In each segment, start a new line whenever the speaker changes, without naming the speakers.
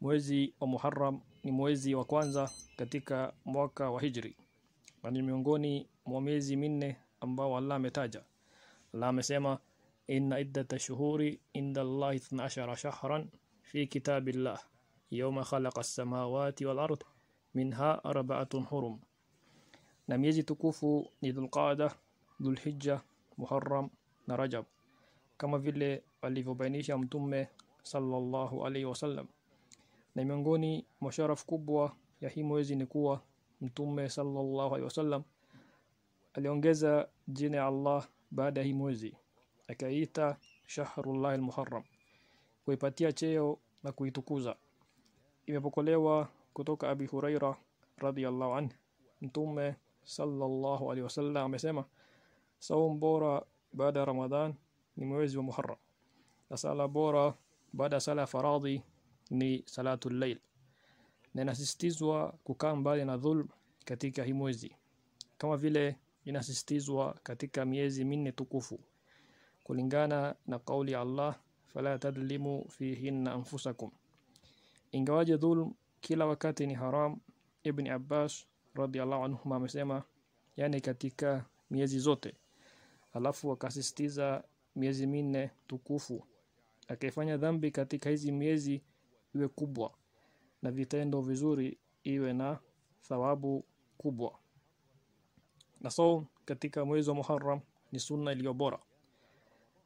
mwezi wa Muharram ni mwezi wa kwanza katika mwaka wa Hijri na ni miongoni mwa miezi minne ambao Allah ametaja. Allah amesema inna iddata shuhuri inda Allahi 12 shahran fi kitabillah yawma khalaqa as-samawati wal ard minha arba'atun hurum. Na miezi tukufu ni Dhulqa'dah Dhulhijja, Muharram na Rajab kama vile alivyobainisha Mtume sallallahu alaihi wasallam. Na miongoni mwa kubwa ya hii mwezi ni kuwa Mtume sallallahu alaihi wasallam aliongeza jina ya Allah baada ya hii mwezi akaita shahrullah almuharram kuipatia cheo na kuitukuza. Imepokolewa kutoka Abi Huraira radhiyallahu anhu, Mtume sallallahu alaihi wasallam amesema, saumu bora baada ya Ramadhan ni mwezi wa Muharram, na sala bora baada sala faradhi ni salatu llail na inasisitizwa kukaa mbali na dhulm katika hii mwezi kama vile inasisitizwa katika miezi minne tukufu kulingana na kauli ya Allah fala tadlimu fihinna anfusakum ingawaje dhulm kila wakati ni haram Ibn Abbas radhiallahu anhu amesema yani katika miezi zote alafu akasisitiza miezi minne tukufu akifanya dhambi katika hizi miezi iwe kubwa na vitendo vizuri iwe na thawabu kubwa na saum katika mwezi wa Muharram ni sunna iliyo bora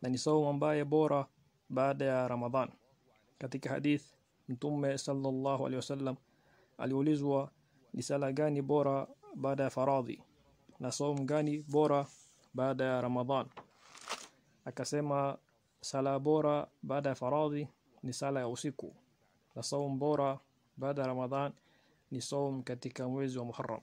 na ni saumu ambaye bora baada ya Ramadhan katika hadith mtume sallallahu alaihi wasallam aliulizwa ni sala gani bora baada ya faradhi na saum gani bora baada ya Ramadhan akasema sala bora baada ya faradhi ni sala ya usiku na saumu bora baada ya Ramadhan ni saumu katika mwezi wa Muharram.